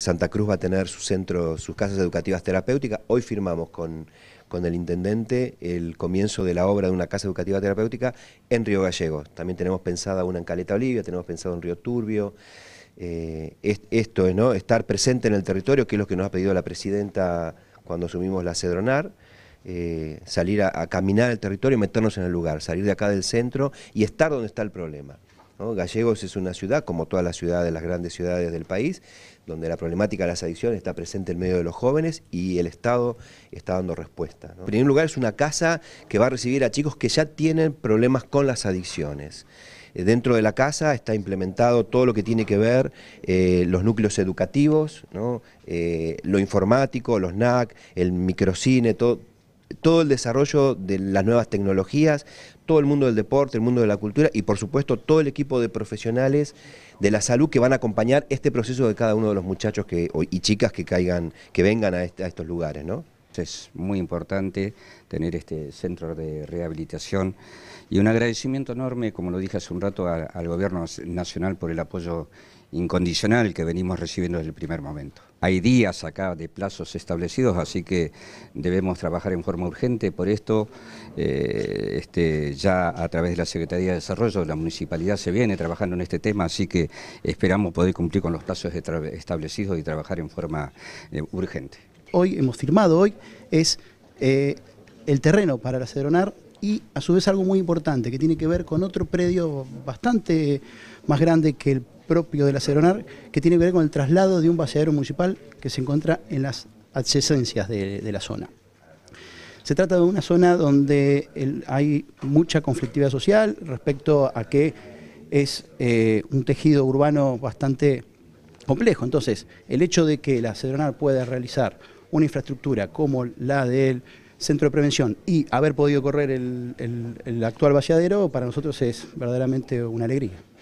Santa Cruz va a tener su centro, sus casas educativas terapéuticas. Hoy firmamos con, el intendente el comienzo de la obra de una casa educativa terapéutica en Río Gallegos. También tenemos pensada una en Caleta Olivia, tenemos pensado en Río Turbio. Eh, esto es ¿no? estar presente en el territorio, que es lo que nos ha pedido la presidenta cuando asumimos la Cedronar. Eh, salir a, a caminar el territorio y meternos en el lugar, salir de acá del centro y estar donde está el problema. Gallegos es una ciudad, como todas las ciudades, las grandes ciudades del país, donde la problemática de las adicciones está presente en medio de los jóvenes y el Estado está dando respuesta. En primer lugar, es una casa que va a recibir a chicos que ya tienen problemas con las adicciones. Eh, dentro de la casa está implementado todo lo que tiene que ver eh, los núcleos educativos, eh, lo informático, los NAC, el microcine, todo, todo el desarrollo de las nuevas tecnologías, todo el mundo del deporte, el mundo de la cultura y por supuesto todo el equipo de profesionales de la salud que van a acompañar este proceso de cada uno de los muchachos y chicas que caigan, que vengan a, este, estos lugares, ¿no? es muy importante, tener este centro de rehabilitación. Y un agradecimiento enorme, como lo dije hace un rato, al Gobierno Nacional por el apoyo incondicional que venimos recibiendo desde el primer momento. Hay días acá de plazos establecidos, así que debemos trabajar en forma urgente. Por esto, eh, este, ya a través de la Secretaría de Desarrollo, la municipalidad se viene trabajando en este tema, así que esperamos poder cumplir con los plazos establecidos y trabajar en forma eh, urgente hoy hemos firmado hoy es eh, el terreno para la Cedronar y a su vez algo muy importante que tiene que ver con otro predio bastante más grande que el propio de la Cedronar, que tiene que ver con el traslado de un vaciadero municipal que se encuentra en las adyacencias de, la zona. Se trata de una zona donde hay mucha conflictividad social respecto a que es eh, un tejido urbano bastante complejo. Entonces, el hecho de que la Cedronar pueda realizar una infraestructura como la del centro de prevención y haber podido correr el, actual valladero, para nosotros es verdaderamente una alegría.